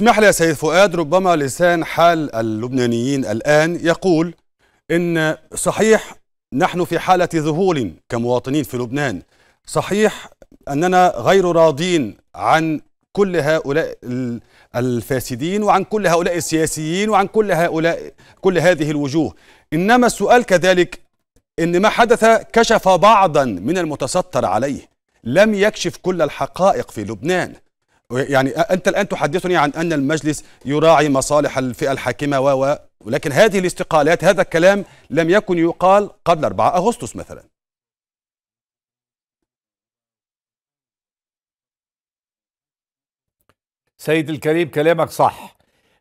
اسمح لي يا سيد فؤاد ربما لسان حال اللبنانيين الآن يقول إن صحيح نحن في حالة ذهول كمواطنين في لبنان صحيح أننا غير راضين عن كل هؤلاء الفاسدين وعن كل هؤلاء السياسيين وعن كل هؤلاء كل هذه الوجوه إنما السؤال كذلك إن ما حدث كشف بعضا من المتستر عليه لم يكشف كل الحقائق في لبنان يعني أنت الآن تحدثني عن أن المجلس يراعي مصالح الفئة الحاكمة و ولكن هذه الاستقالات هذا الكلام لم يكن يقال قبل 4 أغسطس مثلا سيد الكريم كلامك صح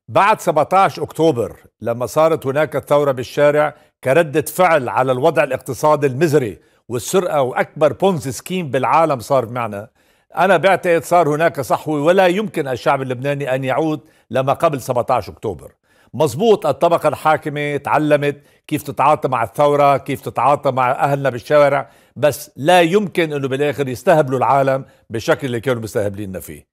بعد 17 أكتوبر لما صارت هناك الثورة بالشارع كردة فعل على الوضع الاقتصادي المزري والسرقة وأكبر بونز سكيم بالعالم صار معنا أنا بعتقد صار هناك صحوة ولا يمكن الشعب اللبناني أن يعود لما قبل 17 أكتوبر مضبوط الطبقة الحاكمة تعلمت كيف تتعاطى مع الثورة كيف تتعاطى مع أهلنا بالشوارع بس لا يمكن أنه بالآخر يستهبلوا العالم بالشكل اللي كانوا مستهبليننا فيه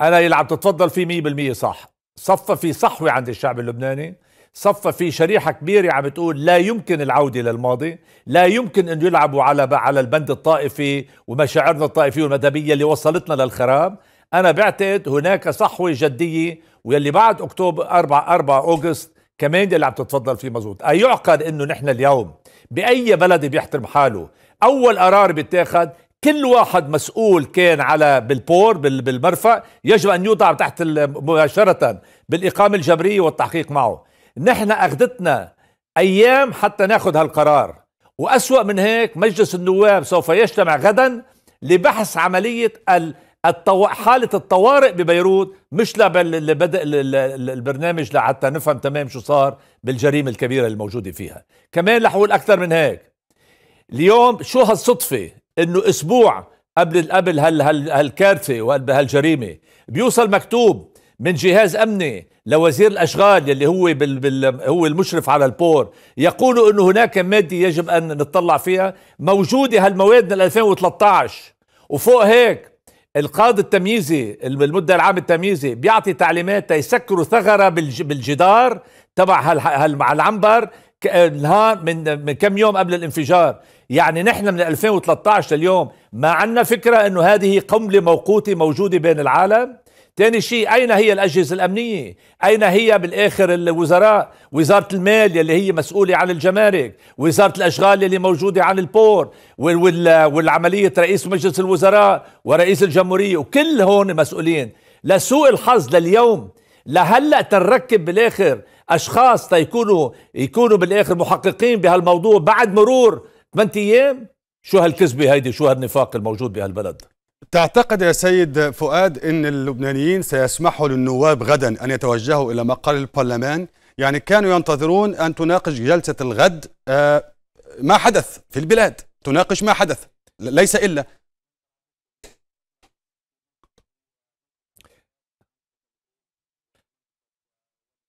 أنا اللي عم تتفضل فيه 100% صح صفى في صحوة عند الشعب اللبناني صفى في شريحة كبيرة عم تقول لا يمكن العودة للماضي لا يمكن أن يلعبوا على على البند الطائفي ومشاعرنا الطائفية والمذهبية اللي وصلتنا للخراب أنا بعتقد هناك صحوة جدية واللي بعد أكتوبر 4 4 أغسطس كمان اللي عم تتفضل فيه مزبوط أيعقد أنه نحن اليوم بأي بلد بيحترم حاله أول قرار بيتاخد كل واحد مسؤول كان على بالبور بالمرفأ يجب أن يوضع تحت مباشرة بالإقامة الجبرية والتحقيق معه نحن أخذتنا أيام حتى ناخذ هالقرار وأسوأ من هيك مجلس النواب سوف يجتمع غدا لبحث عملية التو... حالة الطوارئ ببيروت مش لبدء البرنامج لحتى نفهم تمام شو صار بالجريمة الكبيرة الموجودة فيها كمان لحول أكثر من هيك اليوم شو هالصدفة انه اسبوع قبل قبل هال هال هالكارثه وقبل هالجريمه بيوصل مكتوب من جهاز امني لوزير الاشغال اللي هو بال بال هو المشرف على البور يقول انه هناك ماده يجب ان نتطلع فيها موجوده هالمواد من 2013 وفوق هيك القاضي التمييزي المدة العام التمييزي بيعطي تعليمات تيسكروا ثغره بالجدار تبع هالعنبر نهار من من كم يوم قبل الانفجار يعني نحن من 2013 لليوم ما عندنا فكرة أنه هذه قنبلة موقوتة موجودة بين العالم ثاني شيء أين هي الأجهزة الأمنية أين هي بالآخر الوزراء وزارة المال يلي هي مسؤولة عن الجمارك وزارة الأشغال يلي موجودة عن البور والعملية رئيس مجلس الوزراء ورئيس الجمهورية وكل هون مسؤولين لسوء الحظ لليوم لهلأ تنركب بالآخر اشخاص تيكونوا يكونوا بالاخر محققين بهالموضوع بعد مرور 8 ايام شو هالكذبه هيدي شو هالنفاق الموجود بهالبلد تعتقد يا سيد فؤاد ان اللبنانيين سيسمحوا للنواب غدا ان يتوجهوا الى مقر البرلمان يعني كانوا ينتظرون ان تناقش جلسه الغد آه، ما حدث في البلاد تناقش ما حدث ليس الا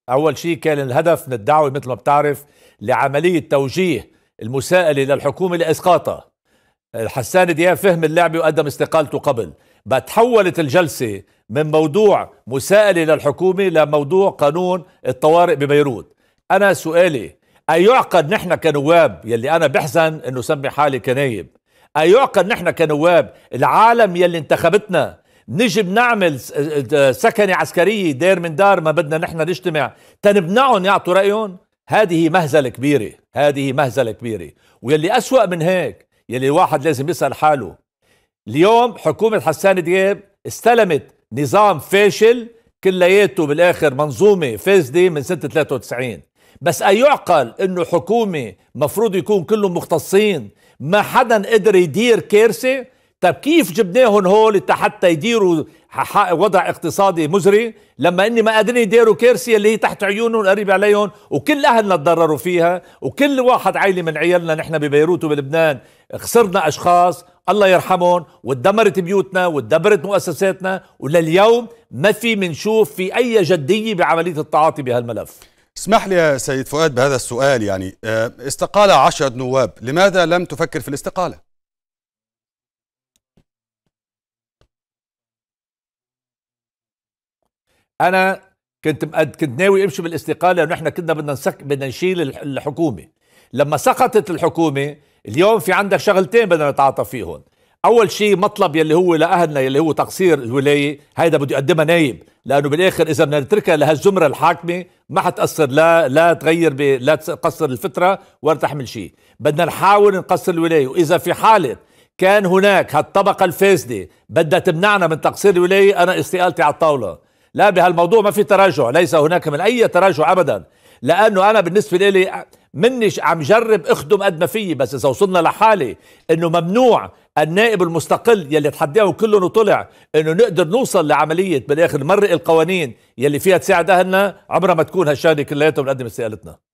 أول شيء كان الهدف من الدعوة مثل ما بتعرف لعملية توجيه المساءلة للحكومة لإسقاطها حسان دياب فهم اللعبة وقدم استقالته قبل بتحولت الجلسة من موضوع مساءلة للحكومة لموضوع قانون الطوارئ ببيروت أنا سؤالي أيعقد نحن كنواب يلي أنا بحزن أنه سمي حالي كنايب أيعقد نحن كنواب العالم يلي انتخبتنا نجي بنعمل آه، آه، آه، سكنة عسكرية دير من دار ما بدنا نحن نجتمع تنبنعهم يعطوا رأيهم هذه مهزلة كبيرة هذه مهزلة كبيرة واللي أسوأ من هيك يلي الواحد لازم يسأل حاله اليوم حكومة حسان دياب استلمت نظام فاشل كلياته بالاخر منظومه فاسده من سنه 93 بس ايعقل انه حكومه مفروض يكون كلهم مختصين ما حدا قدر يدير كارثه طيب كيف جبناهم هول حتى يديروا وضع اقتصادي مزري لما اني ما قادرين يديروا كارثه اللي هي تحت عيونهم قريب عليهم وكل اهلنا تضرروا فيها وكل واحد عائله من عيالنا نحن ببيروت وبلبنان خسرنا اشخاص الله يرحمهم وتدمرت بيوتنا وتدمرت مؤسساتنا ولليوم ما في منشوف في اي جديه بعمليه التعاطي بهالملف اسمح لي يا سيد فؤاد بهذا السؤال يعني آه، استقال عشرة نواب لماذا لم تفكر في الاستقالة؟ انا كنت مقد كنت ناوي امشي بالاستقاله لانه احنا كنا بدنا نسك بدنا نشيل الحكومه لما سقطت الحكومه اليوم في عندك شغلتين بدنا نتعاطى فيهم اول شيء مطلب يلي هو لاهلنا يلي هو تقصير الولايه هيدا بده يقدمها نايب لانه بالاخر اذا بدنا نتركها لهالزمره الحاكمه ما حتاثر لا لا تغير ب... لا تقصر الفتره ولا تحمل شيء بدنا نحاول نقصر الولايه واذا في حاله كان هناك هالطبقه الفاسده بدها تمنعنا من تقصير الولايه انا استقالتي على الطاوله لا بهالموضوع ما في تراجع ليس هناك من أي تراجع أبدا لأنه أنا بالنسبة لي مني عم جرب أخدم قد ما في بس إذا وصلنا لحالة أنه ممنوع النائب المستقل يلي تحداهم كلهم وطلع انه نقدر نوصل لعمليه بالاخر نمرق القوانين يلي فيها تساعدها لنا عمرها ما تكون هالشغله كلياتها بنقدم استقالتنا